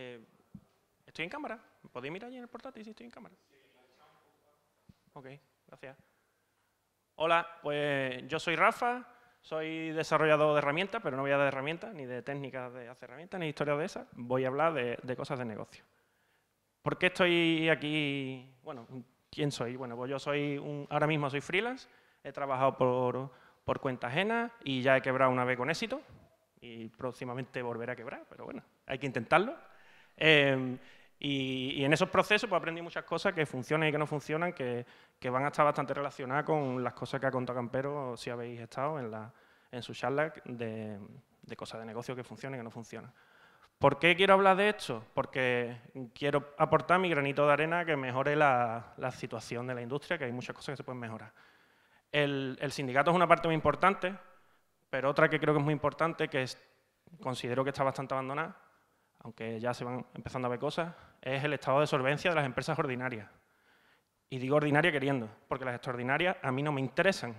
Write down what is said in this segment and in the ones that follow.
Eh, ¿Estoy en cámara? ¿Podéis mirar allí en el portátil si estoy en cámara? Ok, gracias. Hola, pues yo soy Rafa, soy desarrollador de herramientas, pero no voy a hablar de herramientas, ni de técnicas de hacer herramientas, ni historias de esas. Voy a hablar de, cosas de negocio. ¿Por qué estoy aquí? Bueno, ¿quién soy? Bueno, pues yo soy un, ahora mismo soy freelance, he trabajado por, por cuenta ajena y ya he quebrado una vez con éxito y próximamente volveré a quebrar, pero bueno, hay que intentarlo. Em, y, en esos procesos pues, aprendí muchas cosas que funcionan y que no funcionan, que, que van a estar bastante relacionadas con las cosas que ha contado Campero, si habéis estado en, la, en su charla de, de cosas de negocio que funcionan y que no funcionan. ¿Por qué quiero hablar de esto? Porque quiero aportar mi granito de arena que mejore la, la situación de la industria, que hay muchas cosas que se pueden mejorar. El, el, sindicato es una parte muy importante, pero otra que creo que es muy importante, que es, considero que está bastante abandonada, aunque ya se van empezando a ver cosas, es el estado de solvencia de las empresas ordinarias. Y digo ordinaria queriendo, porque las extraordinarias a mí no me interesan.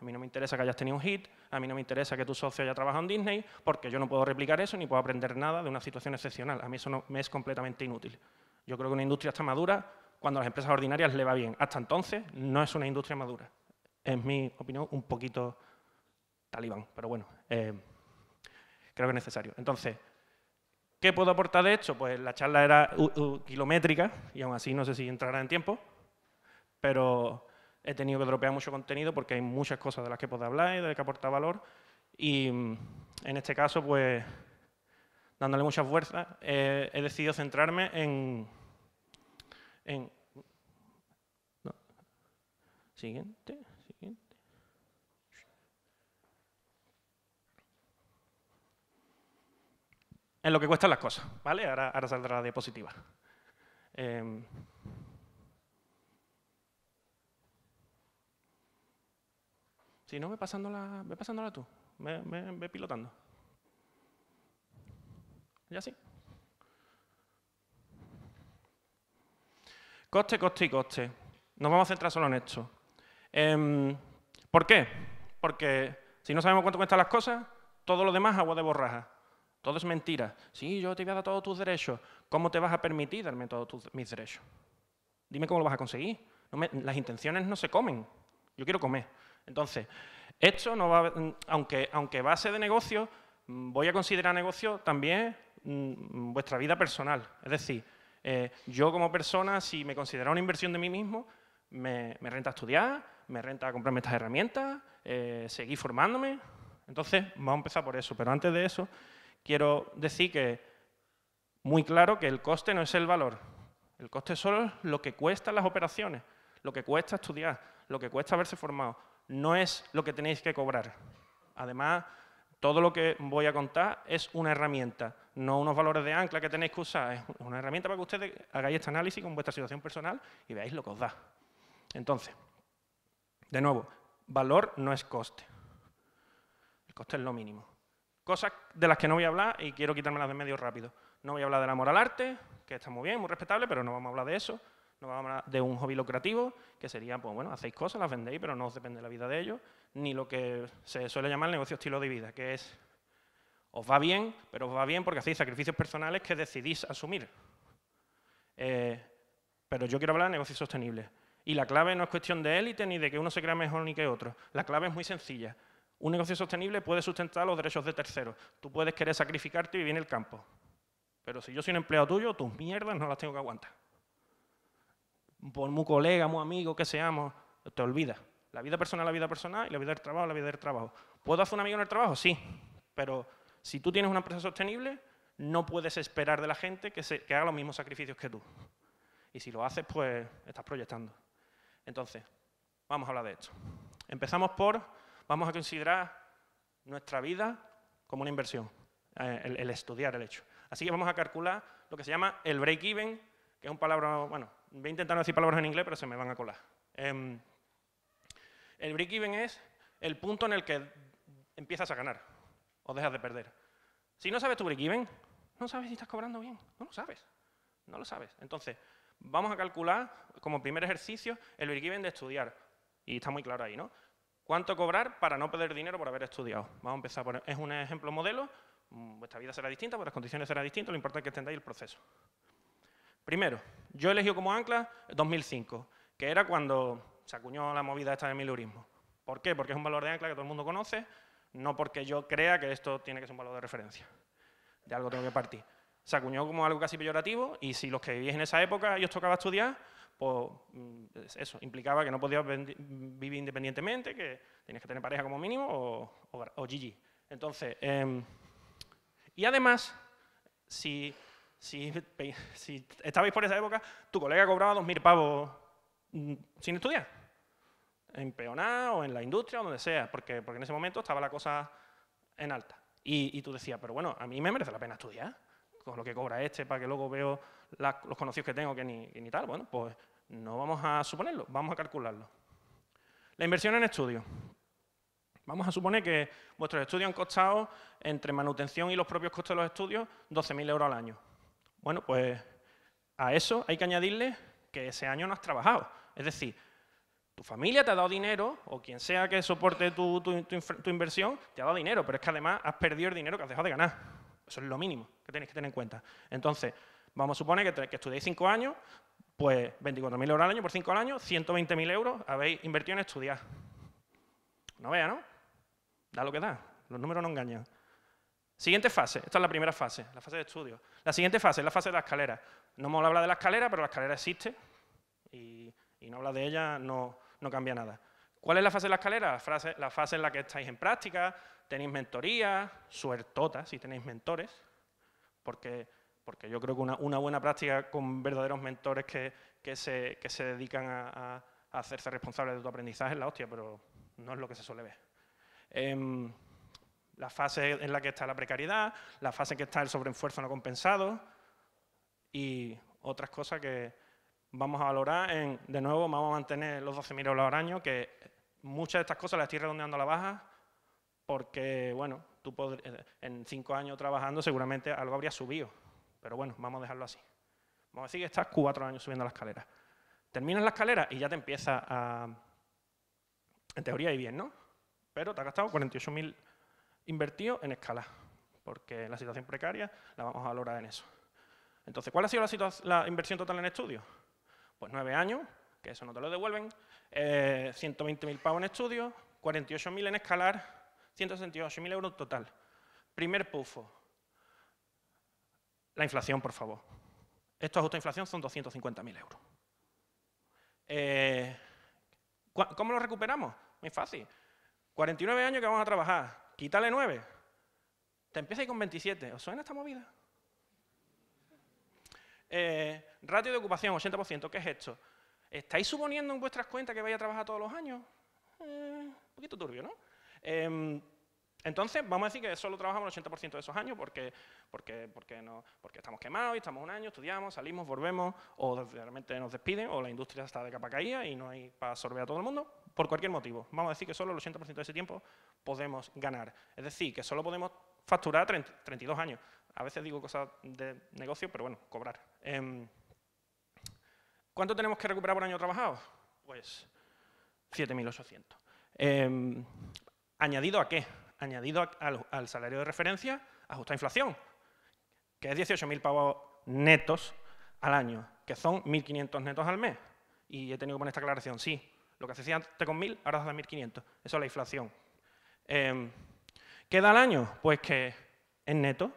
A mí no me interesa que hayas tenido un hit, a mí no me interesa que tu socio haya trabajado en Disney, porque yo no puedo replicar eso ni puedo aprender nada de una situación excepcional. A mí eso no, me es completamente inútil. Yo creo que una industria está madura cuando a las empresas ordinarias le va bien. Hasta entonces no es una industria madura. Es mi opinión un poquito talibán, pero bueno, eh, creo que es necesario. Entonces, ¿Qué puedo aportar de esto? Pues la charla era kilométrica y aún así no sé si entrará en tiempo, pero he tenido que dropear mucho contenido porque hay muchas cosas de las que puedo hablar y de las que aporta valor y mm, en este caso, pues dándole mucha fuerza, he decidido centrarme en... Siguiente. en lo que cuestan las cosas, ¿vale? Ahora, saldrá la diapositiva. Em, si no, ve pasándola, ve pasándola tú, ve, pilotando. ¿Ya sí? Coste, coste y coste. Nos vamos a centrar solo en esto. Em, ¿Por qué? Porque si no sabemos cuánto cuestan las cosas, todo lo demás agua de borraja. Todo es mentira. Sí, yo te voy a dar todos tus derechos. ¿Cómo te vas a permitir darme todos mis derechos? Dime cómo lo vas a conseguir. las intenciones no se comen. Yo quiero comer. Entonces, esto no va, mm, aunque, aunque base de negocio, mm, voy a considerar negocio también mm, vuestra vida personal. Es decir, eh, yo como persona, si me considero una inversión de mí mismo, me, renta estudiar, me renta comprarme estas herramientas, eh, seguir formándome. Entonces, vamos a empezar por eso. Pero antes de eso, quiero decir que muy claro que el coste no es el valor. El coste solo lo que cuestan las operaciones, lo que cuesta estudiar, lo que cuesta haberse formado. No es lo que tenéis que cobrar. Además, todo lo que voy a contar es una herramienta, no unos valores de ancla que tenéis que usar. Es una herramienta para que ustedes hagáis este análisis con vuestra situación personal y veáis lo que os da. Entonces, de nuevo, valor no es coste. El coste es lo mínimo. Cosas de las que no voy a hablar y quiero quitármelas de medio rápido. No voy a hablar del amor al arte, que está muy bien, muy respetable, pero no vamos a hablar de eso. No vamos a hablar de un hobby lucrativo, que sería, pues bueno, hacéis cosas, las vendéis, pero no os depende la vida de ellos, ni lo que se suele llamar negocio estilo de vida, que es, os va bien, pero os va bien porque hacéis sacrificios personales que decidís asumir. Eh, pero yo quiero hablar de negocios sostenibles. Y la clave no es cuestión de élite ni de que uno se crea mejor ni que otro. La clave es muy sencilla. Un negocio sostenible puede sustentar los derechos de terceros. Tú puedes querer sacrificarte y vivir en el campo. Pero si yo soy un empleado tuyo, tus mierdas no las tengo que aguantar. Por muy colega, muy amigo que seamos, te olvidas. La vida personal, la vida personal, y la vida del trabajo, la vida del trabajo. ¿Puedo hacer un amigo en el trabajo? Sí. Pero si tú tienes una empresa sostenible, no puedes esperar de la gente que, se, que haga los mismos sacrificios que tú. Y si lo haces, pues estás proyectando. Entonces, vamos a hablar de esto. Empezamos por vamos a considerar nuestra vida como una inversión, eh, el, estudiar el hecho. Así que vamos a calcular lo que se llama el break-even, que es un palabra, bueno, voy a intentar decir palabras en inglés, pero se me van a colar. Em, el break-even es el punto en el que empiezas a ganar o dejas de perder. Si no sabes tu break-even, no sabes si estás cobrando bien, no lo sabes, no lo sabes. Entonces, vamos a calcular como primer ejercicio el break-even de estudiar. Y está muy claro ahí, ¿no? ¿Cuánto cobrar para no perder dinero por haber estudiado? Vamos a empezar por... Es un ejemplo modelo, vuestra mm, vida será distinta, vuestras condiciones serán distintas, lo importante es que entendáis el proceso. Primero, yo elegí como ancla 2005, que era cuando se acuñó la movida esta del milurismo. ¿Por qué? Porque es un valor de ancla que todo el mundo conoce, no porque yo crea que esto tiene que ser un valor de referencia. De algo tengo que partir. Se acuñó como algo casi peyorativo y si los que vivís en esa época y os tocaba estudiar, Mm, eso, implicaba que no podías vivir independientemente, que tenías que tener pareja como mínimo o, o, GG. Entonces, em, y además, si, si, estabais por esa época, tu colega cobraba 2.000 pavos mm, sin estudiar, en Peoná o en la industria o donde sea, porque, porque en ese momento estaba la cosa en alta. Y, y tú decías, pero bueno, a mí me merece la pena estudiar, con lo que cobra este, para que luego veo los conocidos que tengo que ni, tal. Bueno, pues no vamos a suponerlo, vamos a calcularlo. La inversión en estudios. Vamos a suponer que vuestros estudios han costado, entre manutención y los propios costes de los estudios, 12.000 euros al año. Bueno, pues a eso hay que añadirle que ese año no has trabajado. Es decir, tu familia te ha dado dinero, o quien sea que soporte tu, tu inversión, te ha dado dinero, pero es que además has perdido el dinero que has dejado de ganar. Eso es lo mínimo que tenéis que tener en cuenta. Entonces, Vamos a suponer que, que estudiéis 5 años, pues 24.000 euros al año por cinco años, 120.000 euros habéis invertido en estudiar. No vea, ¿no? Da lo que da, los números no engañan. Siguiente fase, esta es la primera fase, la fase de estudio. La siguiente fase es la fase de la escalera. No hemos hablado de la escalera, pero la escalera existe y, no habla de ella, no, cambia nada. ¿Cuál es la fase de la escalera? La, la fase en la que estáis en práctica, tenéis mentoría, suertota si tenéis mentores, porque porque yo creo que una, buena práctica con verdaderos mentores que, que, se, que se, dedican a, hacerse responsables de tu aprendizaje es la hostia, pero no es lo que se suele ver. Em, la fase en la que está la precariedad, la fase en que está el sobreenfuerzo no compensado y otras cosas que vamos a valorar. En, de nuevo, vamos a mantener los 12.000 euros al año, que muchas de estas cosas las estoy redondeando a la baja porque, bueno, tú eh, en cinco años trabajando seguramente algo habría subido. Pero bueno, vamos a dejarlo así. Vamos a decir que estás cuatro años subiendo la escalera. Terminas la escalera y ya te empieza a... En teoría y bien, ¿no? Pero te ha gastado 48.000 invertidos en escala, porque la situación precaria la vamos a valorar en eso. Entonces, ¿cuál ha sido la, la inversión total en estudios? Pues nueve años, que eso no te lo devuelven, 120.000 eh, pavos en estudios, 48.000 en escalar, 168.000 euros total. Primer pufo, la inflación, por favor. Esto ajuste a inflación son 250.000 euros. Eh, ¿Cómo lo recuperamos? Muy fácil. 49 años que vamos a trabajar, quítale 9. Te empieza ahí con 27. ¿Os suena esta movida? Eh, ratio de ocupación, 80%. ¿Qué es esto? ¿Estáis suponiendo en vuestras cuentas que vais a trabajar todos los años? Eh, un poquito turbio, ¿no? Em, entonces, vamos a decir que solo trabajamos el 80% de esos años porque, porque, no, porque estamos quemados y estamos un año, estudiamos, salimos, volvemos, o realmente nos despiden, o la industria está de capa caída y no hay para absorber a todo el mundo, por cualquier motivo. Vamos a decir que solo el 80% de ese tiempo podemos ganar. Es decir, que solo podemos facturar 32 años. A veces digo cosas de negocio, pero bueno, cobrar. Em, ¿Cuánto tenemos que recuperar por año trabajado? Pues 7.800. Em, ¿Añadido a qué? añadido al, salario de referencia ajusta a inflación, que es 18.000 pavos netos al año, que son 1.500 netos al mes. Y he tenido que poner esta aclaración, sí, lo que hacía antes con 1.000, ahora da 1.500. Eso es la inflación. Em, ¿Qué da al año? Pues que en neto,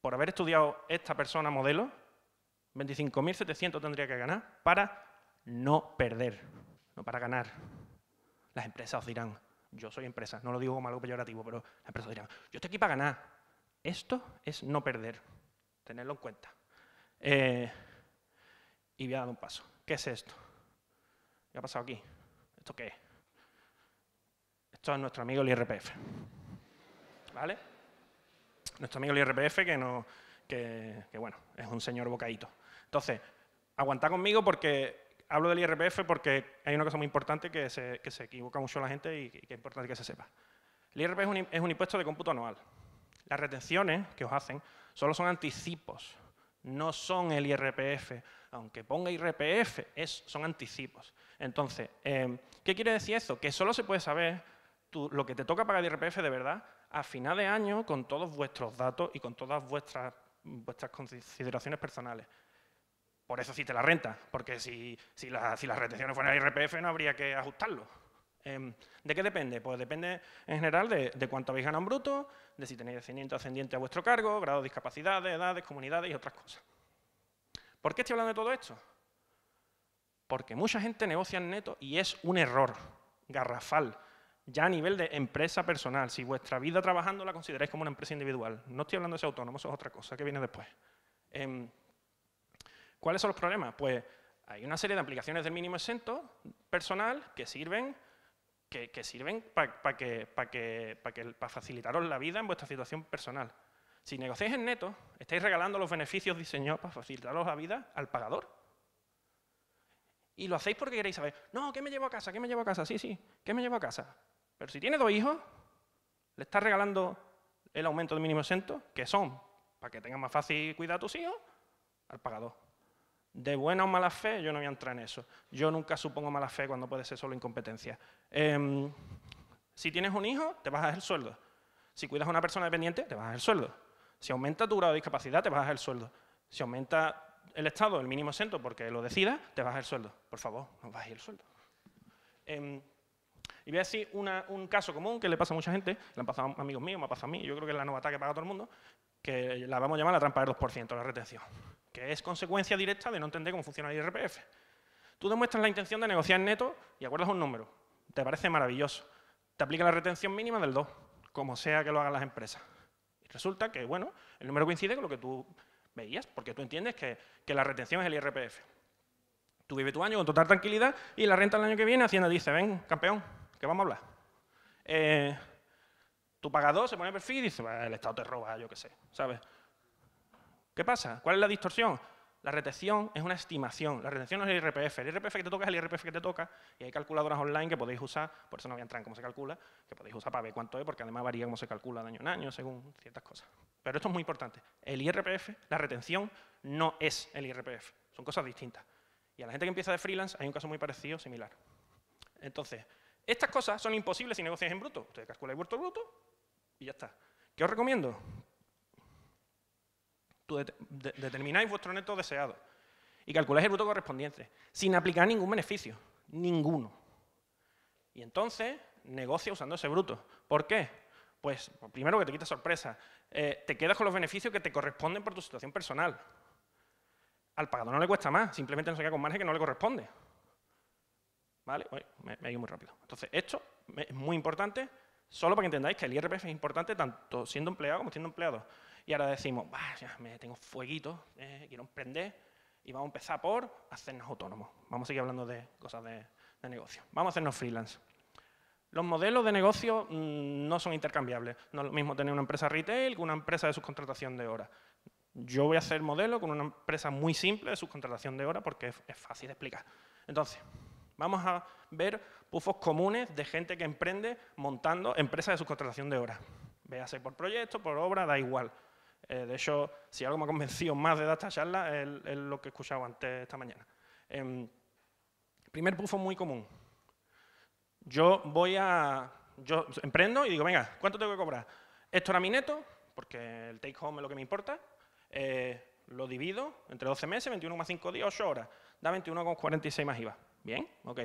por haber estudiado esta persona modelo, 25.700 tendría que ganar para no perder, no para ganar. Las empresas os dirán, yo soy empresa, no lo digo como algo peyorativo, pero las empresas dirán, yo estoy aquí para ganar. Esto es no perder, tenerlo en cuenta. Eh, y voy a dar un paso. ¿Qué es esto? ¿Qué ha pasado aquí? ¿Esto qué es? Esto es nuestro amigo el IRPF. ¿Vale? Nuestro amigo el IRPF que, no, que, que bueno, es un señor bocadito. Entonces, aguantad conmigo porque hablo del IRPF porque hay una cosa muy importante que se, equivoca mucho la gente y, que es importante que se sepa. El IRPF es un, impuesto de cómputo anual. Las retenciones que os hacen solo son anticipos, no son el IRPF. Aunque ponga IRPF, son anticipos. Entonces, em, ¿qué quiere decir eso? Que solo se puede saber lo que te toca pagar de IRPF de verdad a final de año con todos vuestros datos y con todas vuestras consideraciones personales por eso existe la renta, porque si, las retenciones fueran IRPF no habría que ajustarlo. Em, ¿De qué depende? Pues depende en general de, cuánto habéis ganado bruto, de si tenéis descendiente ascendiente a vuestro cargo, grado de discapacidad, edades, comunidades y otras cosas. ¿Por qué estoy hablando de todo esto? Porque mucha gente negocia en neto y es un error garrafal, ya a nivel de empresa personal. Si vuestra vida trabajando la consideráis como una empresa individual, no estoy hablando de ser autónomo, eso es otra cosa que viene después. Em, ¿Cuáles son los problemas? Pues hay una serie de aplicaciones del mínimo exento personal que sirven que, sirven para que, que, facilitaros la vida en vuestra situación personal. Si negociáis en neto, estáis regalando los beneficios diseñados para facilitaros la vida al pagador. Y lo hacéis porque queréis saber, no, ¿qué me llevo a casa? ¿Qué me llevo a casa? Sí, sí, ¿qué me llevo a casa? Pero si tiene dos hijos, le estás regalando el aumento del mínimo exento, que son para que tengas más fácil cuidar a tus hijos, al pagador de buena o mala fe, yo no voy a entrar en eso. Yo nunca supongo mala fe cuando puede ser solo incompetencia. Em, si tienes un hijo, te bajas el sueldo. Si cuidas a una persona dependiente, te bajas el sueldo. Si aumenta tu grado de discapacidad, te bajas el sueldo. Si aumenta el Estado el mínimo exento porque lo decida, te bajas el sueldo. Por favor, no bajes el sueldo. Em, y voy a decir un caso común que le pasa a mucha gente, le han pasado a amigos míos, me ha pasado a mí, yo creo que es la novata que paga todo el mundo, que la vamos a llamar la trampa del 2%, la retención que es consecuencia directa de no entender cómo funciona el IRPF. Tú demuestras la intención de negociar neto y acuerdas un número. Te parece maravilloso. Te aplica la retención mínima del 2, como sea que lo hagan las empresas. Y resulta que, bueno, el número coincide con lo que tú veías, porque tú entiendes que, la retención es el IRPF. Tú vives tu año con total tranquilidad y la renta el año que viene Hacienda dice, ven, campeón, que vamos a hablar. Eh, tú pagas pagador se pone perfil y dice, el Estado te roba, yo qué sé, ¿sabes? ¿Qué pasa? ¿Cuál es la distorsión? La retención es una estimación, la retención no es el IRPF. El IRPF que te toca es el IRPF que te toca y hay calculadoras online que podéis usar, por eso no voy a entrar en cómo se calcula, que podéis usar para ver cuánto es, porque además varía cómo se calcula de año en año, según ciertas cosas. Pero esto es muy importante. El IRPF, la retención, no es el IRPF, son cosas distintas. Y a la gente que empieza de freelance hay un caso muy parecido, similar. Entonces, estas cosas son imposibles si negocias en bruto. Ustedes el bruto bruto y ya está. ¿Qué os recomiendo? determináis vuestro neto deseado y calculáis el bruto correspondiente, sin aplicar ningún beneficio, ninguno. Y entonces negocia usando ese bruto. ¿Por qué? Pues primero que te quita sorpresa, eh, te quedas con los beneficios que te corresponden por tu situación personal. Al pagador no le cuesta más, simplemente no se queda con margen que no le corresponde. ¿Vale? me, me he ido muy rápido. Entonces, esto es muy importante, solo para que entendáis que el IRPF es importante tanto siendo empleado como siendo empleado. Y ahora decimos, me tengo fueguito, eh, quiero emprender, y vamos a empezar por hacernos autónomos. Vamos a seguir hablando de cosas de, negocio. Vamos a hacernos freelance. Los modelos de negocio mm, no son intercambiables. No es lo mismo tener una empresa retail que una empresa de subcontratación de horas. Yo voy a hacer modelo con una empresa muy simple de subcontratación de horas porque es, fácil de explicar. Entonces, vamos a ver pufos comunes de gente que emprende montando empresas de subcontratación de horas. Véase por proyecto, por obra, da igual. Eh, de hecho, si algo me ha convencido más de dar esta charla es, lo que he escuchado antes esta mañana. Em, primer bufo muy común. Yo voy a... Yo emprendo y digo, venga, ¿cuánto tengo que cobrar? Esto era mi neto, porque el take home es lo que me importa. Eh, lo divido entre 12 meses, 5 días, 8 horas. Da 21,46 más IVA. Bien, ok.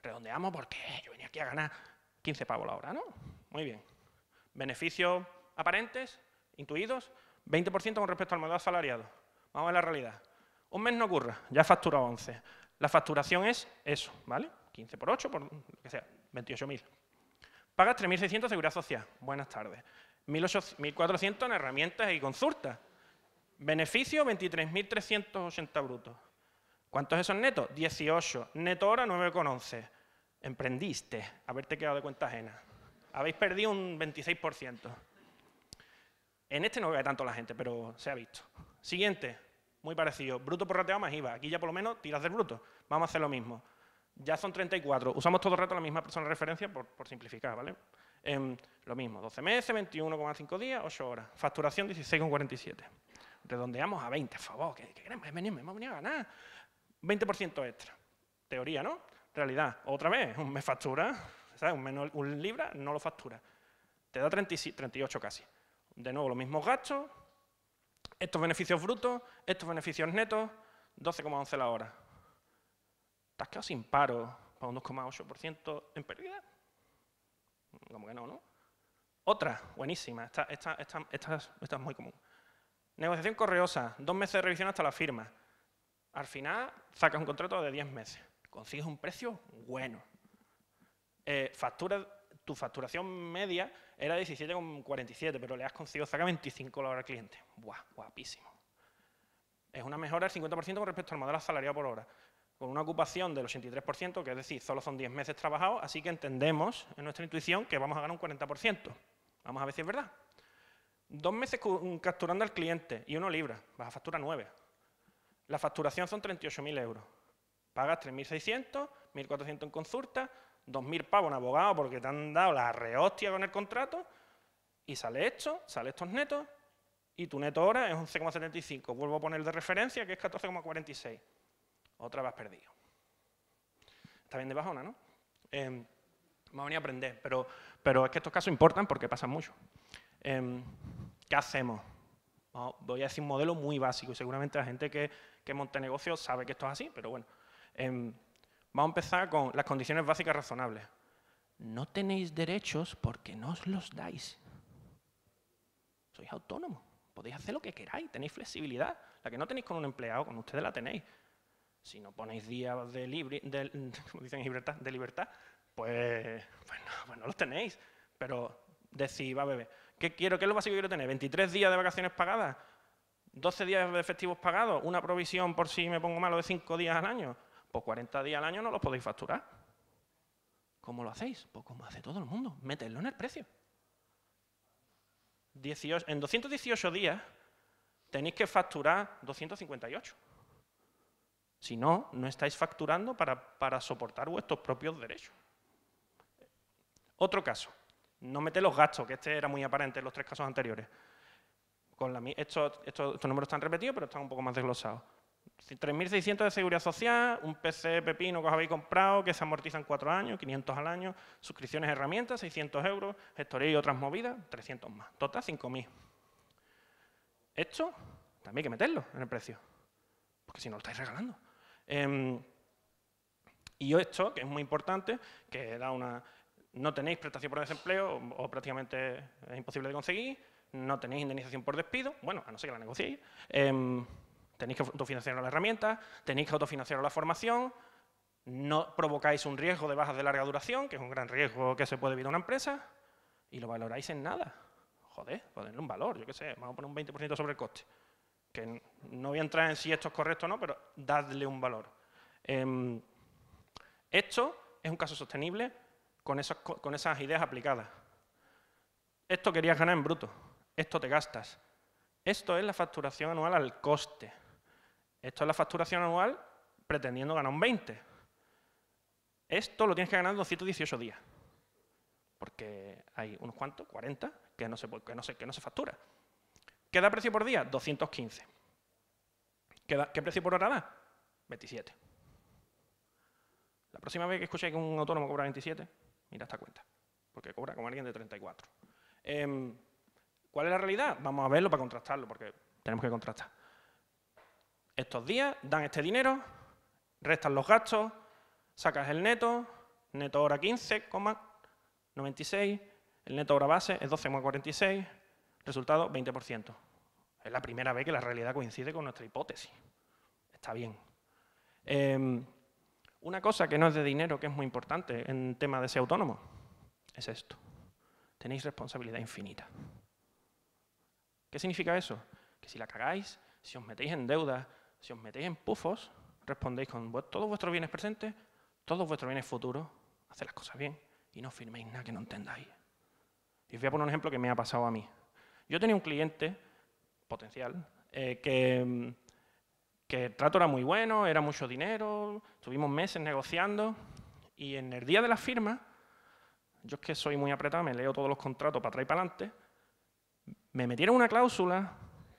Redondeamos porque yo venía aquí a ganar 15 pavos la hora, ¿no? Muy bien. Beneficios aparentes, intuidos, 20% con respecto al modelo asalariado. Vamos a la realidad. Un mes no ocurra, ya facturado 11. La facturación es eso, ¿vale? 15 por 8, por lo que sea, 28.000. Pagas 3.600 seguridad social. Buenas tardes. 1.400 en herramientas y consultas. Beneficio, 23.380 brutos. ¿Cuántos esos netos? 18. Neto hora, 9,11. Emprendiste, haberte quedado de cuenta ajena. Habéis perdido un 26%. En este no cae tanto la gente, pero se ha visto. Siguiente, muy parecido. Bruto por rateado más IVA. Aquí ya por lo menos tiras del bruto. Vamos a hacer lo mismo. Ya son 34. Usamos todo el rato la misma persona de referencia por, simplificar, ¿vale? Em, lo mismo, 12 meses, 21,5 días, 8 horas. Facturación 16,47. Redondeamos a 20, por favor, que, Me hemos venido a ganar. 20% extra. Teoría, ¿no? Realidad, otra vez, un factura, ¿sabes? Un, menor, un libra no lo factura. Te da 38 casi de nuevo los mismos gastos, estos beneficios brutos, estos beneficios netos, 12,11 la hora. Te has quedado sin paro para un 2,8% en pérdida. Mm, como que no, ¿no? Otra, buenísima, esta, es muy común. Negociación correosa, dos meses de revisión hasta la firma. Al final, sacas un contrato de 10 meses. Consigues un precio bueno. Eh, facturas tu facturación media era 17,47, pero le has conseguido sacar 25 la hora al cliente. guapísimo. Es una mejora del 50% con respecto al modelo asalariado por hora, con una ocupación del 83%, que es decir, solo son 10 meses trabajados, así que entendemos en nuestra intuición que vamos a ganar un 40%. Vamos a ver si es verdad. Dos meses mm, capturando al cliente y uno libra, vas a facturar 9. La facturación son 38.000 euros. Pagas 3.600, 1.400 en consulta, 2.000 pavos en abogado porque te han dado la rehostia con el contrato y sale esto, sale estos netos y tu neto ahora es 11,75. Vuelvo a poner de referencia que es 14,46. Otra vez perdido. Está bien de bajona, ¿no? Eh, em, me a venir a aprender, pero, pero es que estos casos importan porque pasan mucho. Em, ¿Qué hacemos? voy a decir un modelo muy básico y seguramente la gente que, que monte negocios sabe que esto es así, pero bueno. Em, Vamos a empezar con las condiciones básicas razonables. No tenéis derechos porque no os los dais. Sois autónomos, podéis hacer lo que queráis, tenéis flexibilidad, la que no tenéis con un empleado, con ustedes la tenéis. Si no ponéis días de, libre, libertad, de libertad, pues, bueno, pues pues no, los tenéis. Pero decís, va, bebé, ¿qué quiero? ¿Qué es lo básico que quiero tener? ¿23 días de vacaciones pagadas? ¿12 días de efectivos pagados? ¿Una provisión por si me pongo malo de 5 días al año? 40 pues días al año no los podéis facturar. ¿Cómo lo hacéis? Pues como hace todo el mundo, metedlo en el precio. en 218 días tenéis que facturar 258. Si no, no estáis facturando para, soportar vuestros propios derechos. Otro caso, no mete los gastos, que este era muy aparente en los tres casos anteriores. Con estos números están repetidos, pero están un poco más desglosados. 3.600 de seguridad social, un PC pepino que os habéis comprado, que se amortizan cuatro años, 500 al año, suscripciones herramientas, 600 euros, gestoría y otras movidas, 300 más. Total, 5.000. Esto también hay que meterlo en el precio, porque si no lo estáis regalando. Eh, y esto, que es muy importante, que da una... No tenéis prestación por desempleo, o, prácticamente es imposible de conseguir, no tenéis indemnización por despido, bueno, a no ser que la negociéis. Em, Tenéis que autofinanciar la herramienta, tenéis que autofinanciar la formación, no provocáis un riesgo de bajas de larga duración, que es un gran riesgo que se puede vivir una empresa, y lo valoráis en nada. Joder, ponerle un valor, yo qué sé, vamos a poner un 20% sobre el coste. Que no voy a entrar en si esto es correcto o no, pero dadle un valor. Em, esto es un caso sostenible con esas, con esas ideas aplicadas. Esto querías ganar en bruto, esto te gastas. Esto es la facturación anual al coste. Esto es la facturación anual pretendiendo ganar un 20. Esto lo tienes que ganar en 218 días. Porque hay unos cuantos, 40, que no se, que no se, factura. ¿Qué da precio por día? 215. ¿Qué, precio por hora da? 27. La próxima vez que escuché que un autónomo cobra 27, mira esta cuenta. Porque cobra como alguien de 34. Em, ¿Cuál es la realidad? Vamos a verlo para contrastarlo, porque tenemos que contrastar estos días, dan este dinero, restan los gastos, sacas el neto, neto hora 15,96, el neto ahora base es 12,46, resultado 20%. Es la primera vez que la realidad coincide con nuestra hipótesis. Está bien. Em, una cosa que no es de dinero, que es muy importante en tema de ser autónomo, es esto. Tenéis responsabilidad infinita. ¿Qué significa eso? Que si la cagáis, si os metéis en deuda, si os metéis en pufos, respondéis con todos vuestros bienes presentes, todos vuestros bienes futuros, haced las cosas bien y no firméis nada que no entendáis. Y os voy a poner un ejemplo que me ha pasado a mí. Yo tenía un cliente potencial eh, mm, que, el trato era muy bueno, era mucho dinero, tuvimos meses negociando y en el día de la firma, yo es que soy muy apretado, me leo todos los contratos para atrás y para adelante, me metieron una cláusula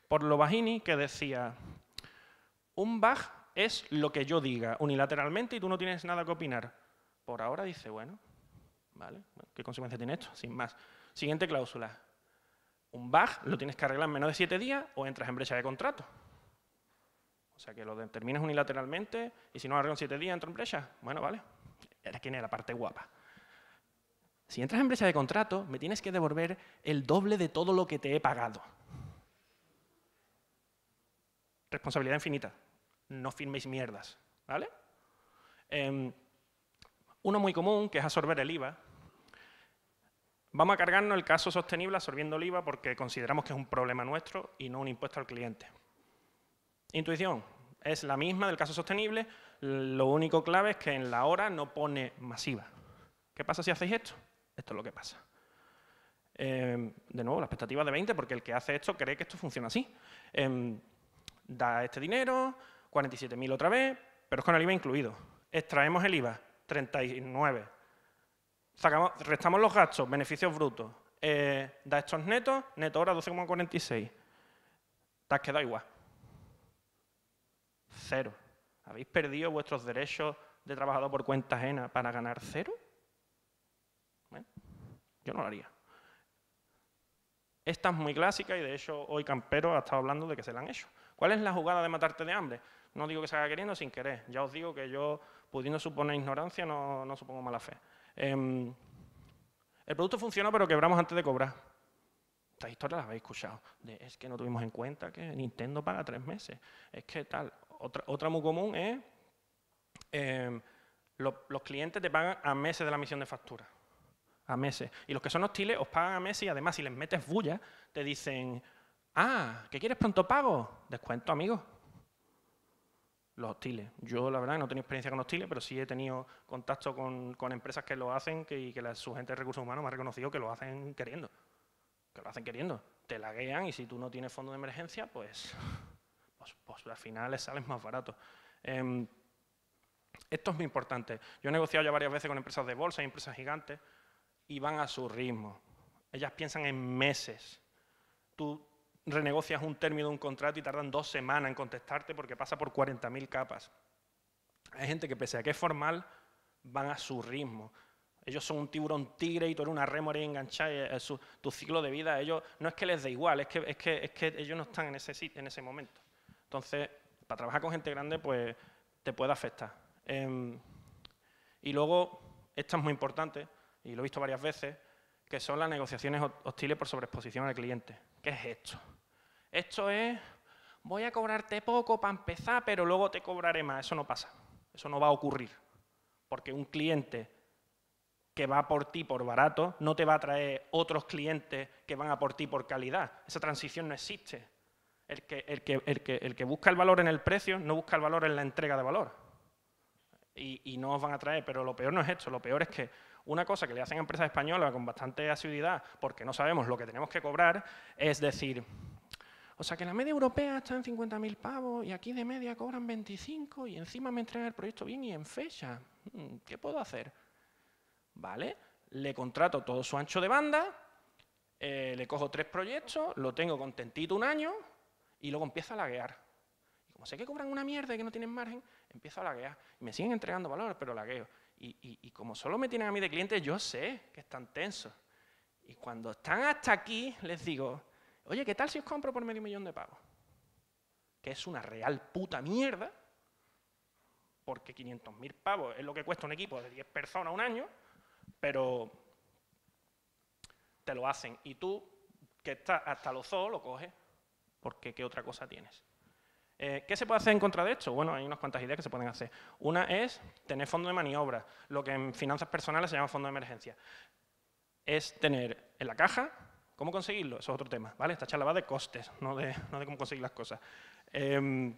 por lo bajini que decía, un bug es lo que yo diga unilateralmente y tú no tienes nada que opinar. Por ahora dice, bueno, ¿vale? ¿Qué consecuencia tiene esto? Sin más. Siguiente cláusula. Un bug lo tienes que arreglar en menos de siete días o entras en brecha de contrato. O sea, que lo determinas unilateralmente y si no arreglo en siete días, entro en brecha. Bueno, vale. Eres quien es la parte guapa. Si entras en brecha de contrato, me tienes que devolver el doble de todo lo que te he pagado. Responsabilidad infinita no firméis mierdas, ¿vale? Em, uno muy común, que es absorber el IVA. Vamos a cargarnos el caso sostenible absorbiendo el IVA porque consideramos que es un problema nuestro y no un impuesto al cliente. Intuición, es la misma del caso sostenible, lo único clave es que en la hora no pone masiva. ¿Qué pasa si hacéis esto? Esto es lo que pasa. Em, de nuevo, la expectativa de 20, porque el que hace esto cree que esto funciona así. Em, da este dinero, 47.000 otra vez, pero es con el IVA incluido. Extraemos el IVA, 39. Sacamos, restamos los gastos, beneficios brutos. Eh, da estos netos, neto ahora 12,46. Te has quedado igual. Cero. ¿Habéis perdido vuestros derechos de trabajador por cuenta ajena para ganar cero? yo no lo haría. Esta es muy clásica y de hecho hoy Campero ha estado hablando de que se la han hecho. ¿Cuál es la jugada de matarte de hambre? No digo que se haga queriendo, sin querer. Ya os digo que yo, pudiendo suponer ignorancia, no, supongo mala fe. Em, el producto funciona, pero quebramos antes de cobrar. Esta historia la habéis escuchado. es que no tuvimos en cuenta que Nintendo paga tres meses. Es que tal. Otra, muy común es... Em, los, los clientes te pagan a meses de la misión de factura a meses. Y los que son hostiles os pagan a meses y además si les metes bulla, te dicen, ah, ¿qué quieres pronto pago? Descuento, amigo los hostiles. Yo, la verdad, no tengo experiencia con hostiles, pero sí he tenido contacto con, empresas que lo hacen y que su gente de recursos humanos me ha reconocido que lo hacen queriendo. Que lo hacen queriendo. Te laguean y si tú no tienes fondo de emergencia, pues, pues, pues al final les sales más barato. Em, esto es muy importante. Yo he negociado ya varias veces con empresas de bolsa y empresas gigantes y van a su ritmo. Ellas piensan en meses. Tú renegocias un término de un contrato y tardan dos semanas en contestarte porque pasa por 40.000 capas. Hay gente que pese a que es formal, van a su ritmo. Ellos son un tiburón tigre y tú eres una rémora enganchada. Eh, su, tu ciclo de vida, ellos no es que les dé igual, es que, es que, es que ellos no están en ese, en ese momento. Entonces, para trabajar con gente grande, pues te puede afectar. Em, y luego, esta es muy importante, y lo he visto varias veces, que son las negociaciones hostiles por sobreexposición al cliente. ¿Qué es esto? Esto es, voy a cobrarte poco para empezar, pero luego te cobraré más. Eso no pasa, eso no va a ocurrir. Porque un cliente que va por ti por barato no te va a traer otros clientes que van a por ti por calidad. Esa transición no existe. El que, busca el valor en el precio no busca el valor en la entrega de valor. Y, y, no os van a traer. Pero lo peor no es esto, lo peor es que una cosa que le hacen a empresas españolas con bastante asiduidad, porque no sabemos lo que tenemos que cobrar, es decir, o sea que la media europea está en 50.000 pavos y aquí de media cobran 25 y encima me entregan el proyecto bien y en fecha. Mm, ¿Qué puedo hacer? ¿Vale? Le contrato todo su ancho de banda, eh, le cojo tres proyectos, lo tengo contentito un año y luego empiezo a laguear. Y como sé que cobran una mierda y que no tienen margen, empiezo a laguear. Y me siguen entregando valor, pero lagueo. Y, y, y como solo me tienen a mí de cliente, yo sé que están tensos. Y cuando están hasta aquí, les digo, Oye, ¿qué tal si os compro por medio millón de pavos? Que es una real puta mierda, porque 500.000 pavos es lo que cuesta un equipo de 10 personas un año, pero te lo hacen. Y tú, que estás hasta los zoos, lo coges, porque ¿qué otra cosa tienes? Eh, ¿Qué se puede hacer en contra de esto? Bueno, hay unas cuantas ideas que se pueden hacer. Una es tener fondo de maniobra, lo que en finanzas personales se llama fondo de emergencia. Es tener en la caja ¿Cómo conseguirlo? Eso es otro tema, ¿vale? Esta charla va de costes, no de, cómo conseguir las cosas. Em,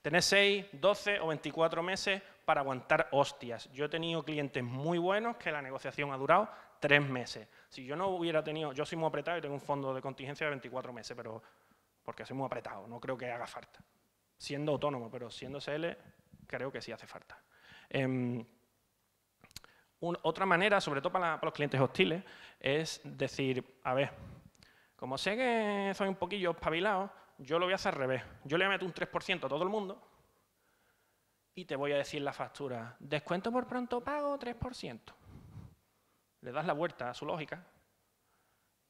tener 6, 12 o 24 meses para aguantar hostias. Yo he tenido clientes muy buenos que la negociación ha durado tres meses. Si yo no hubiera tenido, yo soy muy apretado y tengo un fondo de contingencia de 24 meses, pero porque soy muy apretado, no creo que haga falta. Siendo autónomo, pero siendo SL, creo que sí hace falta. Em, otra manera, sobre todo para, los clientes hostiles, es decir, a ver, como sé que soy un poquillo espabilado, yo lo voy a hacer al revés. Yo le meto a meter un 3% a todo el mundo y te voy a decir la factura. Descuento por pronto pago 3%. Le das la vuelta a su lógica.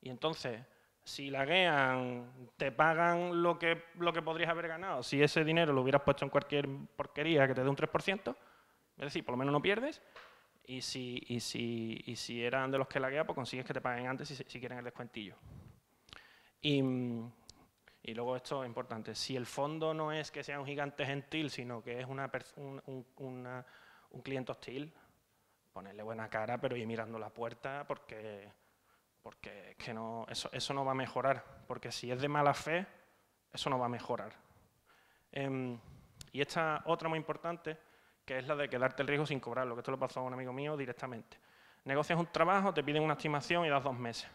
Y entonces, si laguean, te pagan lo que, lo que podrías haber ganado. Si ese dinero lo hubieras puesto en cualquier porquería que te dé un 3%, es decir, por lo menos no pierdes, y si, si, eran de los que la guía, pues consigues que te paguen antes si, si quieren el descuentillo. Y, luego esto es importante, si el fondo no es que sea un gigante gentil, sino que es una, un, cliente hostil, ponerle buena cara, pero ir mirando la puerta porque, porque no, eso, eso, no va a mejorar. Porque si es de mala fe, eso no va a mejorar. Em, y esta otra muy importante que es la de quedarte el riesgo sin cobrarlo, que esto lo pasó a un amigo mío directamente. Negocias un trabajo, te piden una estimación y das dos meses.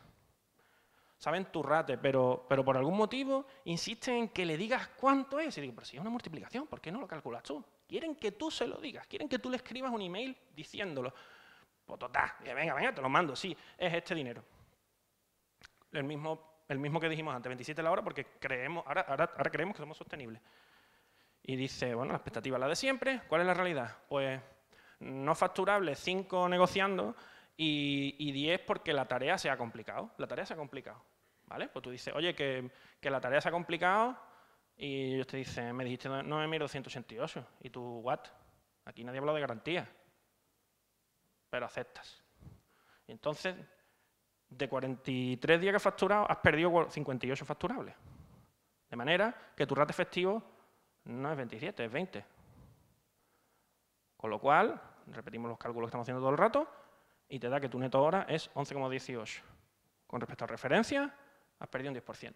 Saben tu rate, pero, pero por algún motivo insisten en que le digas cuánto es. Y digo, pero si es una multiplicación, ¿por qué no lo calculas tú? Quieren que tú se lo digas, quieren que tú le escribas un email diciéndolo. Pues total, venga, venga, te lo mando, sí, es este dinero. El mismo, el mismo que dijimos antes, 27 la hora, porque creemos, ahora, ahora, ahora creemos que somos sostenibles y dice, bueno, la expectativa es la de siempre, ¿cuál es la realidad? Pues no facturable, 5 negociando y 10 porque la tarea se ha complicado. La tarea se ha complicado, ¿vale? Pues tú dices, oye, que, la tarea se ha complicado y yo te dice me dijiste 9.288 y tú, what? Aquí nadie habla de garantía, pero aceptas. Y entonces, de 43 días que has facturado, has perdido 58 facturables. De manera que tu rate efectivo no es 27, es 20. Con lo cual, repetimos los cálculos que estamos haciendo todo el rato, y te da que tu neto ahora es 11,18. Con respecto a referencia, has perdido un 10%.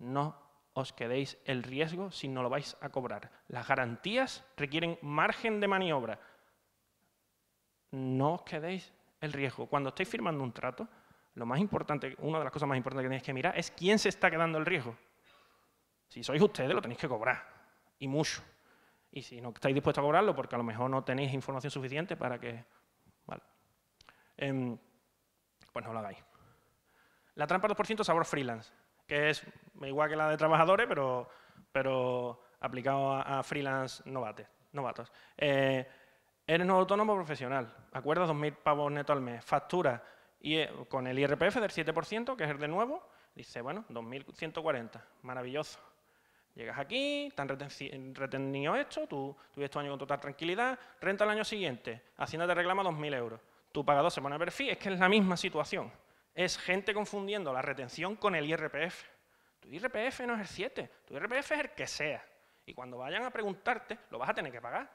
No os quedéis el riesgo si no lo vais a cobrar. Las garantías requieren margen de maniobra. No os quedéis el riesgo. Cuando estáis firmando un trato, lo más importante, una de las cosas más importantes que tenéis que mirar es quién se está quedando el riesgo. Si sois ustedes, lo tenéis que cobrar, y mucho. Y si no estáis dispuestos a cobrarlo, porque a lo mejor no tenéis información suficiente para que... Vale. Em, pues no lo hagáis. La trampa 2% sabor freelance, que es igual que la de trabajadores, pero, pero aplicado a, freelance novates, novatos. Eh, eres no autónomo profesional, acuerdas 2.000 pavos netos al mes, factura y, eh, con el IRPF del 7%, que es el de nuevo, dice, bueno, 2.140, maravilloso. Llegas aquí, te han retenido esto, tú tuviste tu año con total tranquilidad, renta el año siguiente, Hacienda te reclama 2.000 euros. Tu pagador se pone a perfil, es que es la misma situación. Es gente confundiendo la retención con el IRPF. Tu IRPF no es el 7, tu IRPF es el que sea. Y cuando vayan a preguntarte, lo vas a tener que pagar.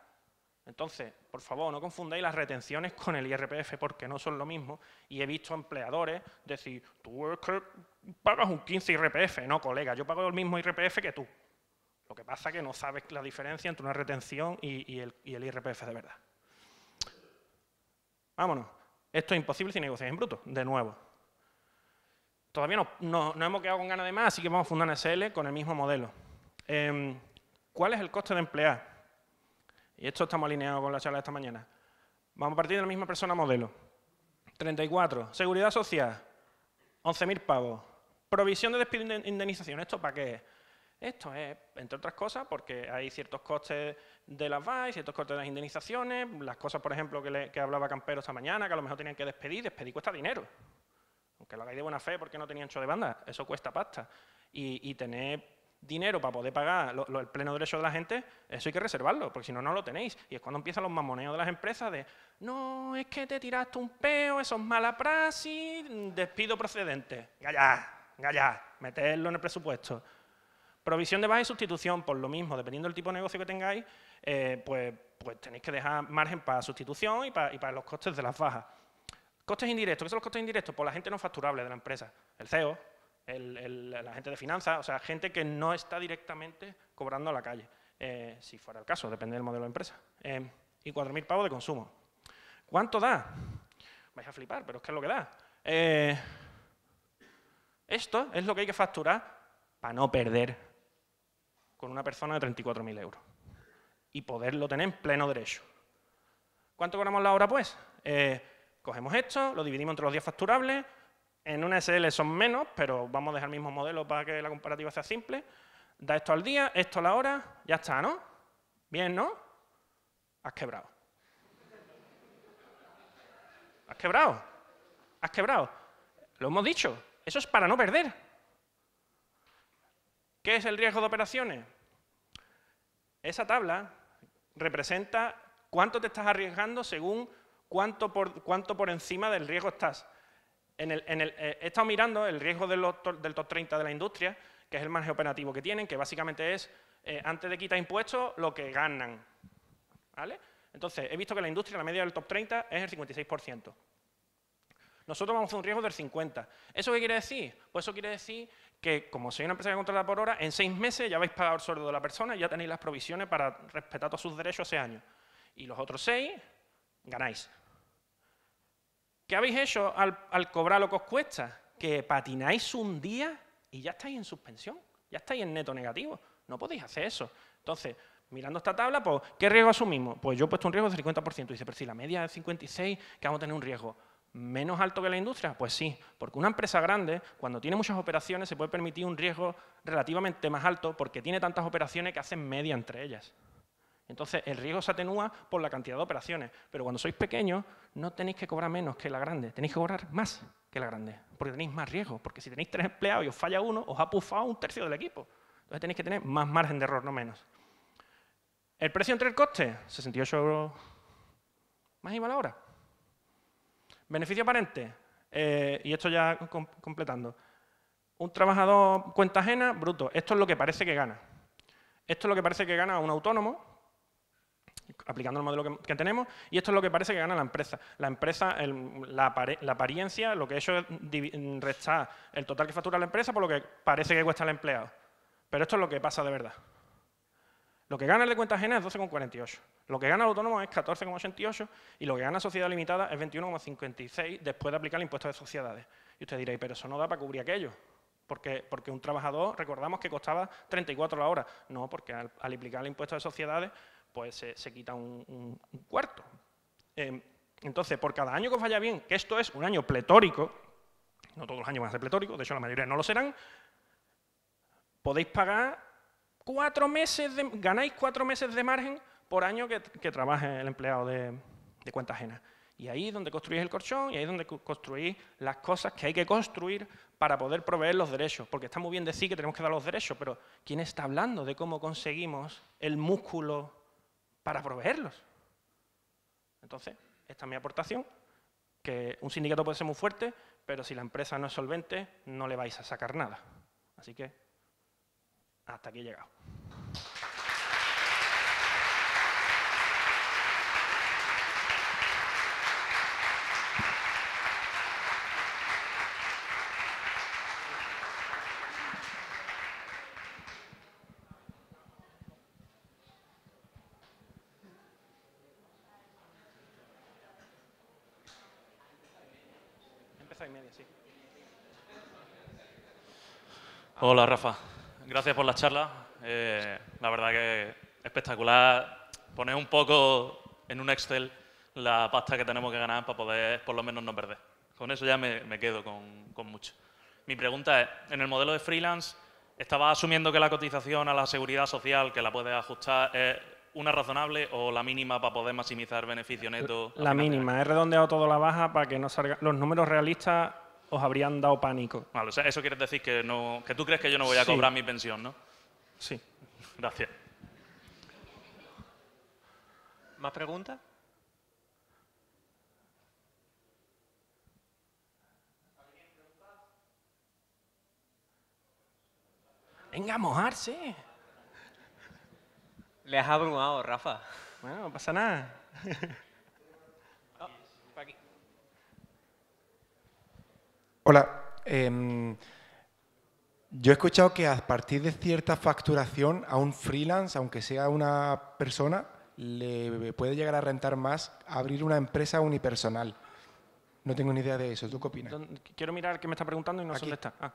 Entonces, por favor, no confundáis las retenciones con el IRPF porque no son lo mismo. Y he visto empleadores decir, tú es que pagas un 15 IRPF. No, colega, yo pago el mismo IRPF que tú. Lo que pasa es que no sabes la diferencia entre una retención y, el, IRPF de verdad. Vámonos. Esto es imposible sin negociar en bruto, de nuevo. Todavía no, hemos quedado con ganas de más, así que vamos a fundar una SL con el mismo modelo. Em, ¿Cuál es el coste de emplear? Y esto estamos alineados con la charla de esta mañana. Vamos a partir de la misma persona modelo. 34. Seguridad social. 11.000 pavos. Provisión de despido e indemnización. ¿Esto para qué esto es, entre otras cosas, porque hay ciertos costes de las VAI, ciertos costes de las indemnizaciones, las cosas, por ejemplo, que, hablaba Campero esta mañana, que a lo mejor tenían que despedir, despedir cuesta dinero. Aunque lo hagáis de buena fe porque no tenían ancho de banda, eso cuesta pasta. Y, tener dinero para poder pagar el pleno derecho de la gente, eso hay que reservarlo, porque si no, no lo tenéis. Y es cuando empiezan los mamoneos de las empresas de, no, es que te tiraste un peo, eso es mala praxis, despido procedente. Gallá, gallá, meterlo en el presupuesto. Provisión de baja y sustitución, por lo mismo, dependiendo del tipo de negocio que tengáis, eh, pues, pues, tenéis que dejar margen para sustitución y para, los costes de las bajas. Costes indirectos. ¿Qué son los costes indirectos? Por pues la gente no facturable de la empresa. El CEO, la gente de finanzas, o sea, gente que no está directamente cobrando a la calle. Eh, si fuera el caso, depende del modelo de empresa. Eh, y 4.000 pavos de consumo. ¿Cuánto da? Vais a flipar, pero ¿qué es lo que da. esto es lo que hay que facturar para no perder con una persona de 34.000 euros y poderlo tener en pleno derecho. ¿Cuánto cobramos la hora, pues? Eh, cogemos esto, lo dividimos entre los días facturables, en una SL son menos, pero vamos a dejar el mismo modelo para que la comparativa sea simple. Da esto al día, esto a la hora, ya está, ¿no? Bien, ¿no? Has quebrado. Has quebrado. Has quebrado. Lo hemos dicho. Eso es para no perder. ¿Qué es el riesgo de operaciones? Esa tabla representa cuánto te estás arriesgando según cuánto por, cuánto por encima del riesgo estás. En eh, he estado mirando el riesgo del, top 30 de la industria, que es el margen operativo que tienen, que básicamente es, eh, antes de quitar impuestos, lo que ganan. ¿Vale? Entonces, he visto que la industria, la media del top 30, es el 56%. Nosotros vamos a un riesgo del 50%. ¿Eso qué quiere decir? Pues eso quiere decir que como soy una empresa que contrata por hora, en seis meses ya habéis pagado el sueldo de la persona y ya tenéis las provisiones para respetar todos sus derechos ese año. Y los otros seis ganáis. ¿Qué habéis hecho al, cobrar lo que os cuesta? Que patináis un día y ya estáis en suspensión, ya estáis en neto negativo. No podéis hacer eso. Entonces, mirando esta tabla, pues, ¿qué riesgo asumimos? Pues yo he puesto un riesgo del 50%. Dice, pero si la media es 56, que vamos a tener un riesgo menos alto que la industria? Pues sí, porque una empresa grande, cuando tiene muchas operaciones, se puede permitir un riesgo relativamente más alto porque tiene tantas operaciones que hacen media entre ellas. Entonces, el riesgo se atenúa por la cantidad de operaciones, pero cuando sois pequeños no tenéis que cobrar menos que la grande, tenéis que cobrar más que la grande, porque tenéis más riesgo, porque si tenéis tres empleados y os falla uno, os ha pufado un tercio del equipo. Entonces tenéis que tener más margen de error, no menos. ¿El precio entre el coste? 68 euros más igual la hora. Beneficio aparente, eh, y esto ya completando. Un trabajador cuenta ajena, bruto. Esto es lo que parece que gana. Esto es lo que parece que gana un autónomo, aplicando el modelo que, tenemos, y esto es lo que parece que gana la empresa. La empresa, la, apariencia, lo que ellos hecho es restar el total que factura la empresa por lo que parece que cuesta el empleado. Pero esto es lo que pasa de verdad. Lo que gana el de cuenta ajena es 12,48. Lo que gana el autónomo es 14,88 y lo que gana sociedad limitada es 21,56 después de aplicar el impuesto de sociedades. Y usted dirá, pero eso no da para cubrir aquello. Porque, porque un trabajador, recordamos que costaba 34 la hora. No, porque al, aplicar el impuesto de sociedades, pues se, quita un, cuarto. Em, entonces, por cada año que os vaya bien, que esto es un año pletórico, no todos los años van a ser pletóricos, de hecho la mayoría no lo serán, podéis pagar Cuatro meses de, ganáis cuatro meses de margen por año que, trabaje el empleado de, de, cuenta ajena. Y ahí es donde construís el colchón y ahí es donde construís las cosas que hay que construir para poder proveer los derechos. Porque está muy bien decir que tenemos que dar los derechos, pero ¿quién está hablando de cómo conseguimos el músculo para proveerlos? Entonces, esta es mi aportación, que un sindicato puede ser muy fuerte, pero si la empresa no es solvente, no le vais a sacar nada. Así que hasta aquí he llegado. Hola, Rafa gracias por la charla. Eh, la verdad que espectacular poner un poco en un Excel la pasta que tenemos que ganar para poder por lo menos no perder. Con eso ya me, quedo con, mucho. Mi pregunta es, en el modelo de freelance, ¿estabas asumiendo que la cotización a la seguridad social, que la puedes ajustar, es una razonable o la mínima para poder maximizar beneficio neto? La mínima, he redondeado todo la baja para que no salgan los números realistas os habrían dado pánico. Vale, o sea, eso quiere decir que, no, que tú crees que yo no voy a cobrar mi pensión, ¿no? Sí. Gracias. ¿Más preguntas? Venga, a mojarse. Le has abrumado, Rafa. Bueno, no pasa nada. Hola. Em, yo he escuchado que a partir de cierta facturación a un freelance, aunque sea una persona, le puede llegar a rentar más abrir una empresa unipersonal. No tengo ni idea de eso. ¿Tú qué opinas? Quiero mirar qué me está preguntando y no sé dónde está. Ah.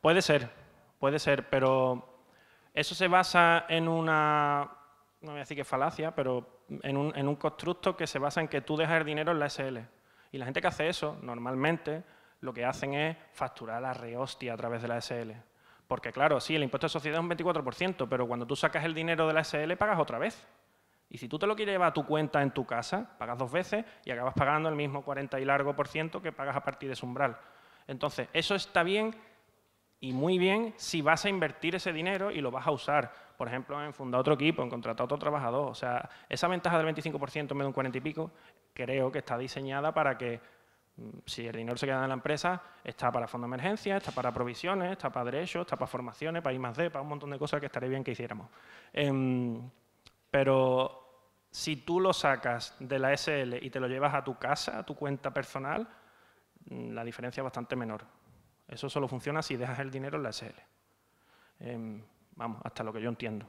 Puede ser, puede ser, pero eso se basa en una, no voy a decir que falacia, pero en un, en un constructo que se basa en que tú dejas el dinero en la SL. Y la gente que hace eso, normalmente, lo que hacen es facturar la rehostia a través de la SL. Porque claro, sí, el impuesto de sociedad es un 24%, pero cuando tú sacas el dinero de la SL, pagas otra vez. Y si tú te lo quieres llevar a tu cuenta en tu casa, pagas dos veces y acabas pagando el mismo 40 y largo por ciento que pagas a partir de ese umbral. Entonces, eso está bien y muy bien si vas a invertir ese dinero y lo vas a usar, por ejemplo, en fundar otro equipo, en contratar otro trabajador. O sea, esa ventaja del 25% en vez de un 40 y pico creo que está diseñada para que, mm, si el dinero se queda en la empresa, está para fondo de emergencia, está para provisiones, está para derechos, está para formaciones, para I D, para un montón de cosas que estaría bien que hiciéramos. Em, pero si tú lo sacas de la SL y te lo llevas a tu casa, a tu cuenta personal, mm, la diferencia es bastante menor. Eso solo funciona si dejas el dinero en la SL. Em, vamos, hasta lo que yo entiendo.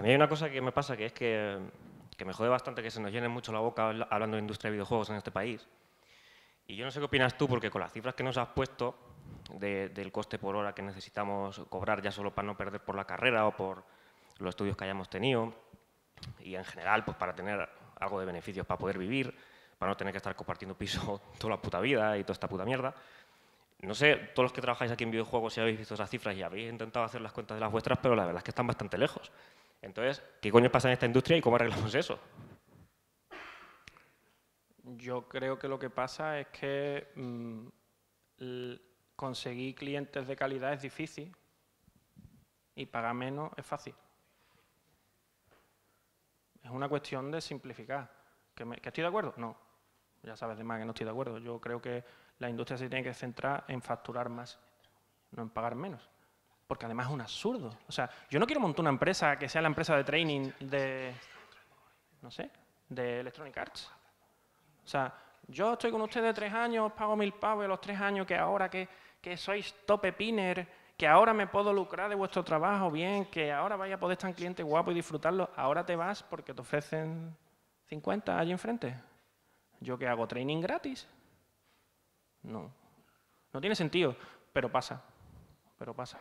A mí hay una cosa que me pasa que es que, me jode bastante que se nos llene mucho la boca hablando de industria de videojuegos en este país. Y yo no sé qué opinas tú, porque con las cifras que nos has puesto del coste por hora que necesitamos cobrar ya solo para no perder por la carrera o por los estudios que hayamos tenido, y en general pues para tener algo de beneficios para poder vivir, para no tener que estar compartiendo piso toda la puta vida y toda esta puta mierda. No sé, todos los que trabajáis aquí en videojuegos si habéis visto esas cifras y habéis intentado hacer las cuentas de las vuestras, pero la verdad es que están bastante lejos. Entonces, ¿qué coño pasa en esta industria y cómo arreglamos eso? Yo creo que lo que pasa es que mm, conseguir clientes de calidad es difícil y pagar menos es fácil. Es una cuestión de simplificar. estoy de acuerdo? No. Ya sabes de más que no estoy de acuerdo. Yo creo que la industria se tiene que centrar en facturar más, no en pagar menos porque además es un absurdo. O sea, yo no quiero montar una empresa que sea la empresa de training de, no sé, de Electronic Arts. O sea, yo estoy con ustedes tres años, pago mil pavos, los tres años que ahora que, sois tope piner, que ahora me puedo lucrar de vuestro trabajo bien, que ahora vaya a poder estar en cliente guapo y disfrutarlo, ahora te vas porque te ofrecen 50 allí enfrente. ¿Yo que hago? ¿Training gratis? No. No tiene sentido, pero pasa. Pero pasa.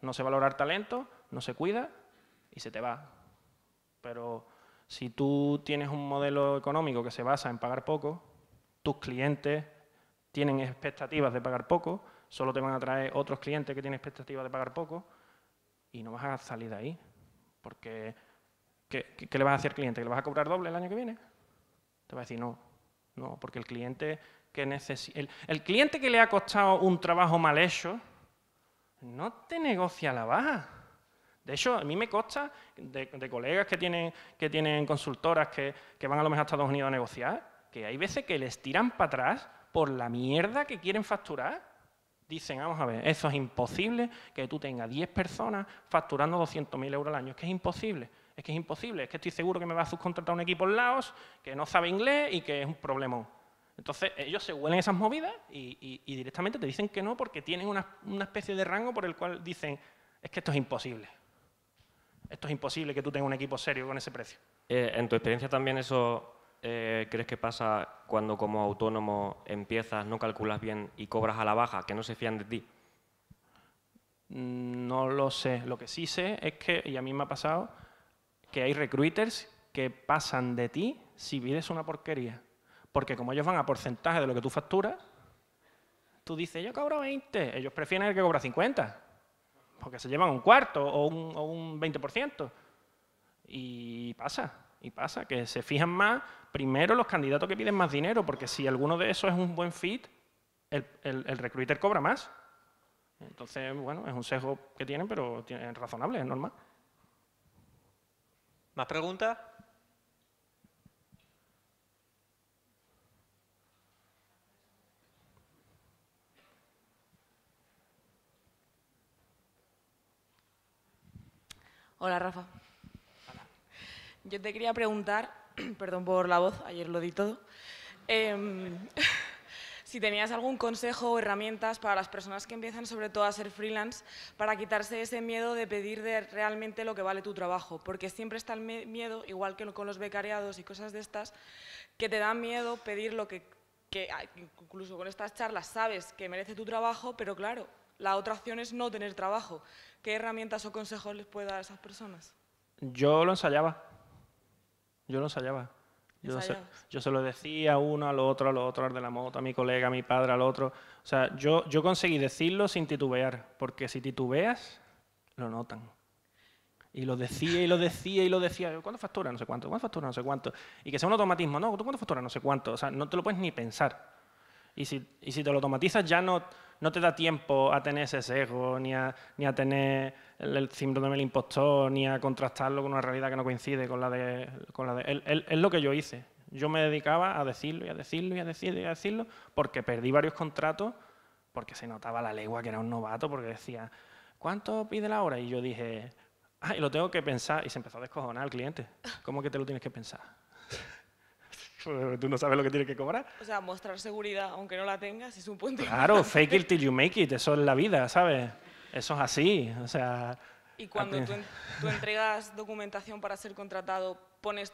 No se valorar talento, no se cuida y se te va. Pero si tú tienes un modelo económico que se basa en pagar poco, tus clientes tienen expectativas de pagar poco, solo te van a traer otros clientes que tienen expectativas de pagar poco y no vas a salir de ahí. Porque, ¿qué, le vas a hacer al cliente? ¿Que le vas a cobrar doble el año que viene? Te va a decir no. No, porque el cliente que el cliente que le ha costado un trabajo mal hecho, no te negocia la baja. De hecho, a mí me consta de, colegas que tienen, que tienen consultoras que, van a lo mejor a Estados Unidos a negociar, que hay veces que les tiran para atrás por la mierda que quieren facturar. Dicen, vamos a ver, eso es imposible que tú tengas 10 personas facturando 200.000 euros al año. Es que es imposible, es que es imposible, es que estoy seguro que me va a subcontratar un equipo en Laos que no sabe inglés y que es un problema. Entonces, ellos se huelen esas movidas y, directamente te dicen que no porque tienen una, especie de rango por el cual dicen, es que esto es imposible. Esto es imposible que tú tengas un equipo serio con ese precio. Eh, en tu experiencia también eso eh, crees que pasa cuando como autónomo empiezas, no calculas bien y cobras a la baja, que no se fían de ti? Mm, no lo sé. Lo que sí sé es que, y a mí me ha pasado, que hay recruiters que pasan de ti si vives una porquería. Porque como ellos van a porcentaje de lo que tú facturas, tú dices, yo cobro 20, ellos prefieren el que cobra 50, porque se llevan un cuarto o un, 20%. Y pasa, y pasa, que se fijan más primero los candidatos que piden más dinero, porque si alguno de esos es un buen fit, el recruiter cobra más. Entonces, bueno, es un sesgo que tienen, pero es razonable, es normal. ¿Más preguntas? Hola, Rafa. Yo te quería preguntar, perdón por la voz, ayer lo di todo, em, si tenías algún consejo o herramientas para las personas que empiezan sobre todo a ser freelance para quitarse ese miedo de pedir realmente lo que vale tu trabajo, porque siempre está el miedo, igual que con los becariados y cosas de estas, que te da miedo pedir lo que ah, incluso con estas charlas sabes que merece tu trabajo, pero claro, la otra opción es no tener trabajo. ¿Qué herramientas o consejos les puede dar a esas personas? Yo lo ensayaba. Yo lo ensayaba. Yo se, lo decía a uno, al otro, al otro, al de la moto, a mi colega, a mi padre, al otro. O sea, yo, yo conseguí decirlo sin titubear, porque si titubeas, lo notan. Y lo decía, y lo decía, y lo decía. ¿Cuánto factura? No sé cuánto. ¿Cuánto factura? No sé cuánto. Y que sea un automatismo. No, ¿tú cuánto factura? No sé cuánto. O sea, no te lo puedes ni pensar. Y si, y si te lo automatizas, ya no no te da tiempo a tener ese sesgo, ni a, tener el, síndrome del impostor, ni a contrastarlo con una realidad que no coincide con la de... Con la de es lo que yo hice. Yo me dedicaba a decirlo y a decirlo y a decirlo y a decirlo porque perdí varios contratos porque se notaba la legua que era un novato porque decía, ¿cuánto pide la hora? Y yo dije, ah, lo tengo que pensar. Y se empezó a descojonar el cliente. ¿Cómo que te lo tienes que pensar? tú no sabes lo que tienes que cobrar. O sea, mostrar seguridad, aunque no la tengas, es un punto. Claro, fake it till you make it, eso es la vida, ¿sabes? Eso es así, o sea... Y cuando tú, entregas documentación para ser contratado, ¿pones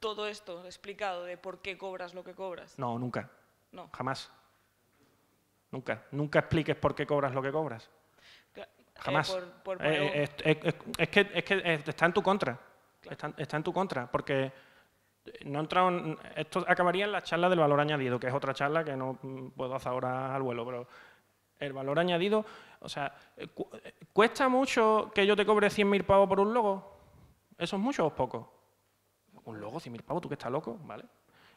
todo esto explicado de por qué cobras lo que cobras? No, nunca. No. Jamás. Nunca. Nunca expliques por qué cobras lo que cobras. Eh, Jamás. Eh, eh, es, que, está en tu contra. está, en tu contra, porque no entraron, esto acabaría en la charla del valor añadido, que es otra charla que no mm, puedo hacer ahora al vuelo, pero el valor añadido, o sea, eh, eh, ¿cuesta mucho que yo te cobre 100.000 pavos por un logo? ¿Eso es mucho o es poco? ¿Un logo? ¿100.000 pavos? ¿Tú que estás loco? ¿Vale?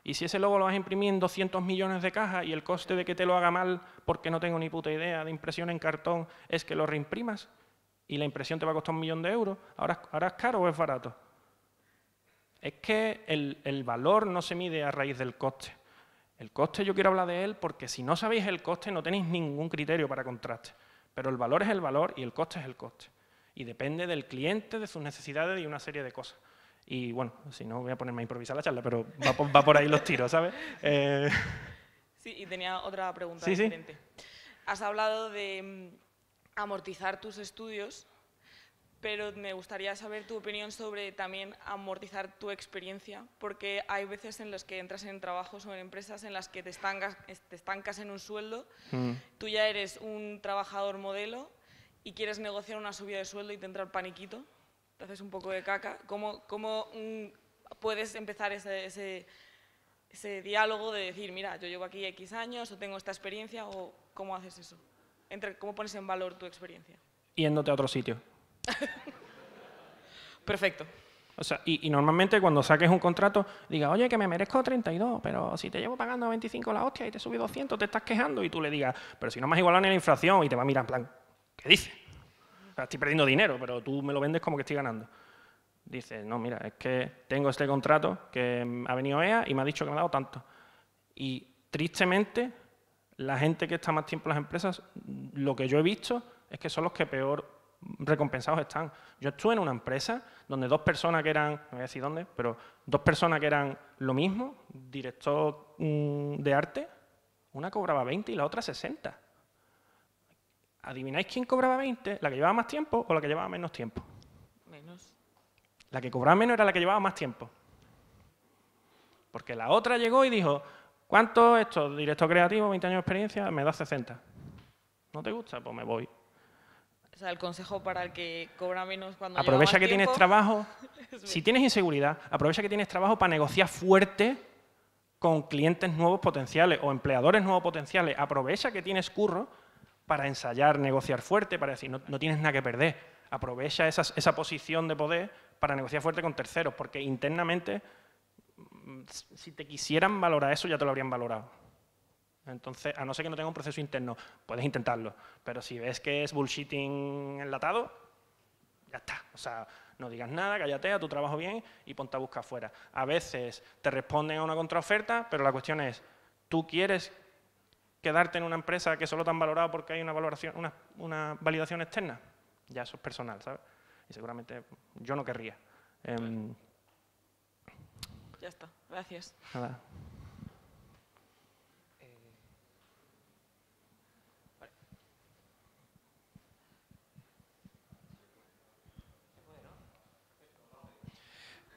Y si ese logo lo vas a imprimir en 200 millones de cajas y el coste de que te lo haga mal, porque no tengo ni puta idea de impresión en cartón, es que lo reimprimas y la impresión te va a costar un millón de euros, ¿ahora, ahora es caro o es barato? es que el, valor no se mide a raíz del coste. El coste yo quiero hablar de él porque si no sabéis el coste no tenéis ningún criterio para contraste. Pero el valor es el valor y el coste es el coste. Y depende del cliente, de sus necesidades y una serie de cosas. Y bueno, si no voy a ponerme a improvisar la charla, pero va por, ahí los tiros, ¿sabes? Eh, sí, y tenía otra pregunta sí, diferente. Has hablado de mm, amortizar tus estudios pero me gustaría saber tu opinión sobre también amortizar tu experiencia, porque hay veces en las que entras en trabajos o en empresas en las que te estancas, en un sueldo, mm. tú ya eres un trabajador modelo y quieres negociar una subida de sueldo y te entra el paniquito, te haces un poco de caca. ¿Cómo, mm, puedes empezar ese, diálogo de decir, mira, yo llevo aquí X años o tengo esta experiencia o cómo haces eso? Entre, ¿Cómo pones en valor tu experiencia? Yéndote a otro sitio. Perfecto. O sea, y, normalmente cuando saques un contrato, diga, oye, que me merezco 32, pero si te llevo pagando 25 la hostia y te subí 200, te estás quejando y tú le digas, pero si no me has igualado ni la inflación y te va a mirar en plan, ¿qué dices? O estoy perdiendo dinero, pero tú me lo vendes como que estoy ganando. Dice, no, mira, es que tengo este contrato que ha venido EA y me ha dicho que me ha dado tanto. Y tristemente, la gente que está más tiempo en las empresas, lo que yo he visto es que son los que peor recompensados están. Yo estuve en una empresa donde dos personas que eran, no voy a decir dónde, pero dos personas que eran lo mismo, director mm, de arte, una cobraba 20 y la otra 60. ¿Adivináis quién cobraba 20? ¿La que llevaba más tiempo o la que llevaba menos tiempo? Menos. La que cobraba menos era la que llevaba más tiempo. Porque la otra llegó y dijo, ¿cuánto esto? Director creativo, 20 años de experiencia, me da 60. ¿No te gusta? Pues me voy. O sea, el consejo para el que cobra menos cuando Aprovecha que tienes trabajo. si tienes inseguridad, aprovecha que tienes trabajo para negociar fuerte con clientes nuevos potenciales o empleadores nuevos potenciales. Aprovecha que tienes curro para ensayar, negociar fuerte, para decir, no, tienes nada que perder. Aprovecha esa posición de poder para negociar fuerte con terceros, porque internamente, mm, si te quisieran valorar eso, ya te lo habrían valorado. Entonces, a no ser que no tenga un proceso interno, puedes intentarlo. Pero si ves que es bullshitting enlatado, ya está. O sea, no digas nada, cállate, a tu trabajo bien y ponte a buscar afuera. A veces te responden a una contraoferta, pero la cuestión es, ¿tú quieres quedarte en una empresa que solo te han valorado porque hay una, valoración, una, validación externa? Ya eso es personal, ¿sabes? Y seguramente yo no querría. Em, ya está, gracias. Nada.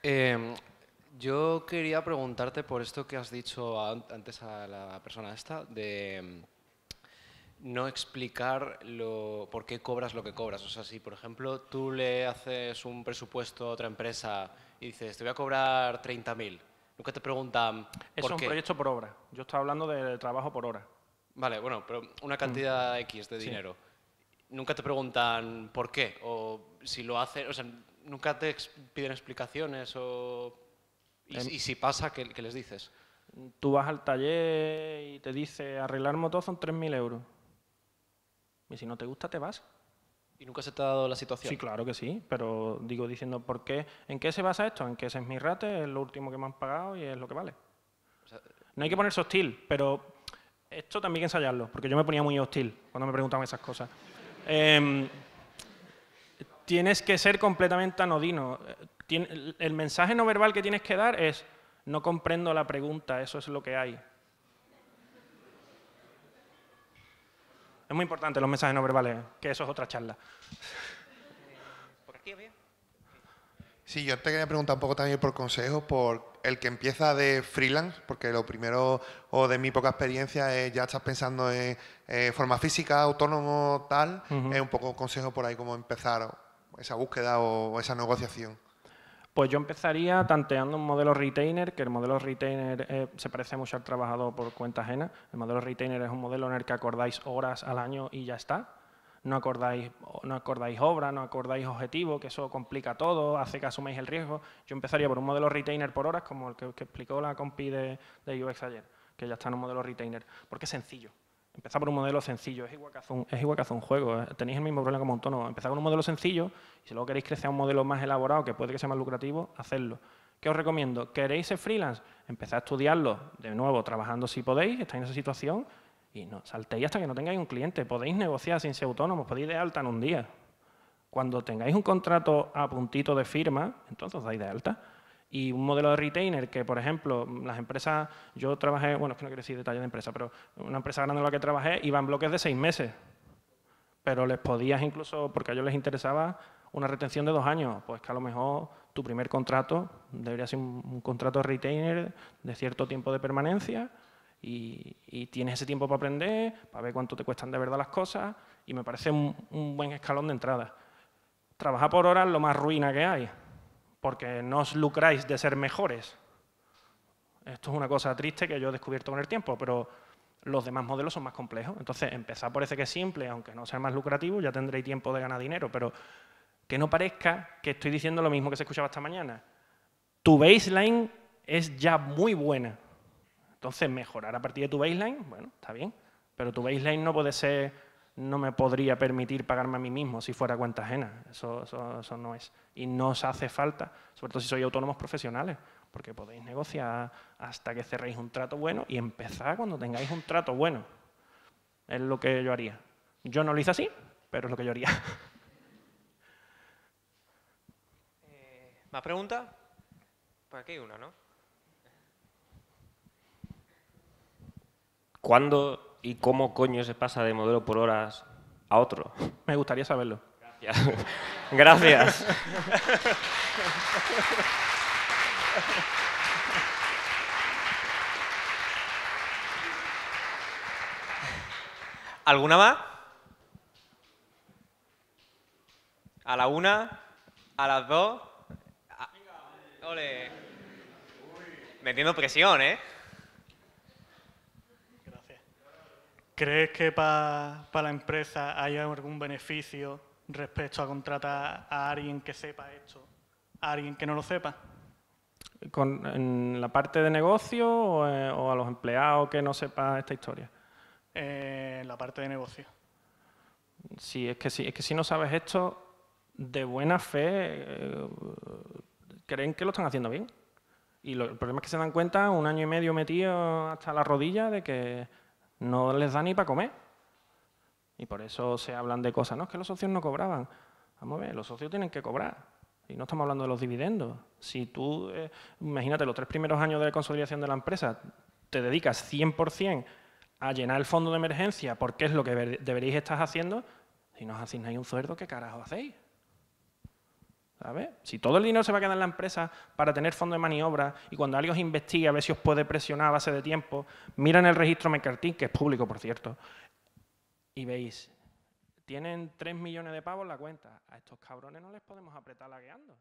Em, yo quería preguntarte por esto que has dicho antes a la persona esta, de em, no explicar lo, por qué cobras lo que cobras. O sea, si por ejemplo tú le haces un presupuesto a otra empresa y dices, te voy a cobrar 30.000, nunca te preguntan... Es un proyecto por obra. Yo estaba hablando del trabajo por hora. Vale, bueno, pero una mm. cantidad X de dinero. Nunca te preguntan por qué o si lo hacen nunca te piden explicaciones o... Y, em. si pasa, ¿qué, les dices? Tú vas al taller y te dice, arreglar moto son 3.000 euros. Y si no te gusta, te vas. ¿Y nunca se te ha dado la situación? Sí, claro que sí, pero digo diciendo, ¿por qué? ¿En qué se basa esto? ¿En qué ese es mi rate? Es lo último que me han pagado y es lo que vale. no hay que ponerse hostil, pero esto también hay que ensayarlo, porque yo me ponía muy hostil cuando me preguntaban esas cosas. Em, tienes que ser completamente anodino. El mensaje no verbal que tienes que dar es, no comprendo la pregunta, eso es lo que hay. Es muy importante los mensajes no verbales, ¿eh? que eso es otra charla. Sí, yo te quería preguntar un poco también por consejos, por el que empieza de freelance, porque lo primero, o de mi poca experiencia, es ya estás pensando en eh, forma física, autónomo, tal, es un poco consejo por ahí, cómo empezar esa búsqueda o esa negociación? Pues yo empezaría tanteando un modelo retainer, que el modelo retainer eh, se parece mucho al trabajador por cuenta ajena. El modelo retainer es un modelo en el que acordáis horas al año y ya está. No acordáis, no acordáis obra, no acordáis objetivo, que eso complica todo, hace que asumáis el riesgo. Yo empezaría por un modelo retainer por horas, como el que, explicó la compi de, de UX ayer, que ya está en un modelo retainer, porque es sencillo. Empezar por un modelo sencillo, es igual que hacer un, es igual que juego, eh, tenéis el mismo problema como autónomo. Empezar con un modelo sencillo y si luego queréis crecer a un modelo más elaborado que puede que sea más lucrativo, hacerlo. ¿Qué os recomiendo? ¿Queréis ser freelance? Empezad a estudiarlo, de nuevo, trabajando si podéis, estáis en esa situación y no, saltéis hasta que no tengáis un cliente. Podéis negociar sin ser autónomos, podéis de alta en un día. Cuando tengáis un contrato a puntito de firma, entonces os dais de alta y un modelo de retainer que, por ejemplo, las empresas, yo trabajé, bueno, es que no quiero decir detalles de empresa, pero una empresa grande en la que trabajé iba en bloques de seis meses, pero les podías incluso, porque a ellos les interesaba una retención de dos años, pues que a lo mejor tu primer contrato debería ser un, contrato retainer de cierto tiempo de permanencia y, tienes ese tiempo para aprender, para ver cuánto te cuestan de verdad las cosas y me parece un, buen escalón de entrada. Trabajar por horas lo más ruina que hay porque no os lucráis de ser mejores. Esto es una cosa triste que yo he descubierto con el tiempo, pero los demás modelos son más complejos. Entonces, empezar ese que es simple, aunque no sea más lucrativo, ya tendréis tiempo de ganar dinero, pero que no parezca que estoy diciendo lo mismo que se escuchaba esta mañana. Tu baseline es ya muy buena. Entonces, mejorar a partir de tu baseline, bueno, está bien, pero tu baseline no puede ser no me podría permitir pagarme a mí mismo si fuera cuenta ajena. Eso, no es. Y no os hace falta, sobre todo si sois autónomos profesionales, porque podéis negociar hasta que cerréis un trato bueno y empezar cuando tengáis un trato bueno. Es lo que yo haría. Yo no lo hice así, pero es lo que yo haría. Eh, ¿Más preguntas? Pues Por aquí hay una, ¿no? ¿Cuándo y cómo coño se pasa de modelo por horas a otro? Me gustaría saberlo. Gracias. Gracias. ¿Alguna más? A la una, a las dos. Ole. Metiendo presión, ¿eh? ¿Crees que para la empresa hay algún beneficio respecto a contratar a alguien que sepa esto, a alguien que no lo sepa? Con, ¿En la parte de negocio o, eh, a los empleados que no sepa esta historia? en eh, la parte de negocio. Sí, es que, sí, es que si no sabes esto, de buena fe, eh, creen que lo están haciendo bien. Y el problema es que se dan cuenta un año y medio metido hasta la rodilla de que no les da ni para comer. Y por eso se hablan de cosas. No, es que los socios no cobraban. Vamos a ver, los socios tienen que cobrar. Y no estamos hablando de los dividendos. Si tú, eh, imagínate, los tres primeros años de consolidación de la empresa, te dedicas 100% a llenar el fondo de emergencia porque es lo que deberíais estar haciendo, si no hay un sueldo, ¿qué carajo hacéis? Si todo el dinero se va a quedar en la empresa para tener fondo de maniobra y cuando alguien os investiga a ver si os puede presionar a base de tiempo, miran el registro mercantil, que es público, por cierto, y veis, tienen 3 millones de pavos en la cuenta. A estos cabrones no les podemos apretar lagueando.